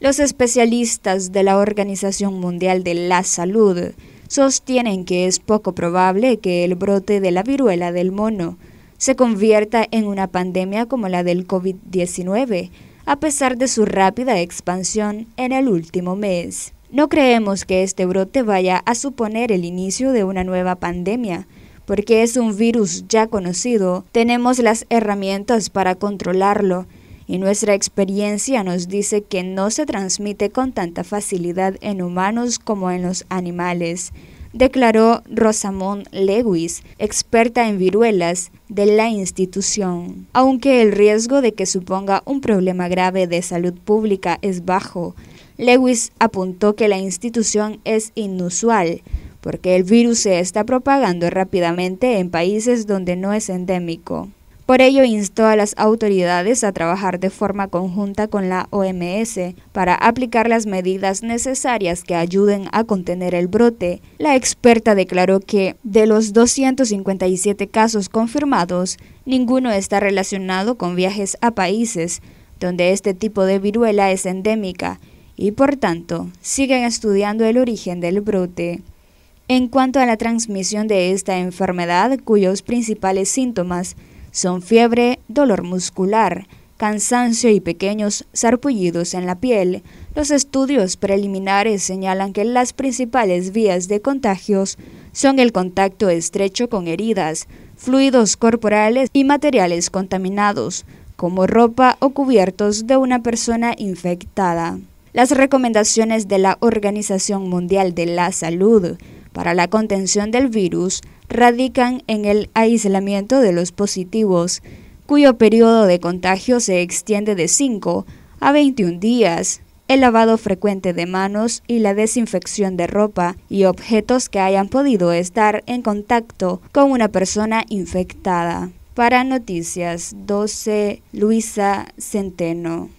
Los especialistas de la Organización Mundial de la Salud sostienen que es poco probable que el brote de la viruela del mono se convierta en una pandemia como la del COVID-19, a pesar de su rápida expansión en el último mes. No creemos que este brote vaya a suponer el inicio de una nueva pandemia, porque es un virus ya conocido, tenemos las herramientas para controlarlo y nuestra experiencia nos dice que no se transmite con tanta facilidad en humanos como en los animales, declaró Rosamond Lewis, experta en viruelas de la institución. Aunque el riesgo de que suponga un problema grave de salud pública es bajo, Lewis apuntó que la institución es inusual, porque el virus se está propagando rápidamente en países donde no es endémico. Por ello, instó a las autoridades a trabajar de forma conjunta con la OMS para aplicar las medidas necesarias que ayuden a contener el brote. La experta declaró que de los 257 casos confirmados, ninguno está relacionado con viajes a países donde este tipo de viruela es endémica y por tanto siguen estudiando el origen del brote. En cuanto a la transmisión de esta enfermedad, cuyos principales síntomas son fiebre, dolor muscular, cansancio y pequeños sarpullidos en la piel. Los estudios preliminares señalan que las principales vías de contagios son el contacto estrecho con heridas, fluidos corporales y materiales contaminados, como ropa o cubiertos de una persona infectada. Las recomendaciones de la Organización Mundial de la Salud para la contención del virus radican en el aislamiento de los positivos, cuyo periodo de contagio se extiende de 5 a 21 días, el lavado frecuente de manos y la desinfección de ropa y objetos que hayan podido estar en contacto con una persona infectada. Para Noticias 12, Luisa Centeno.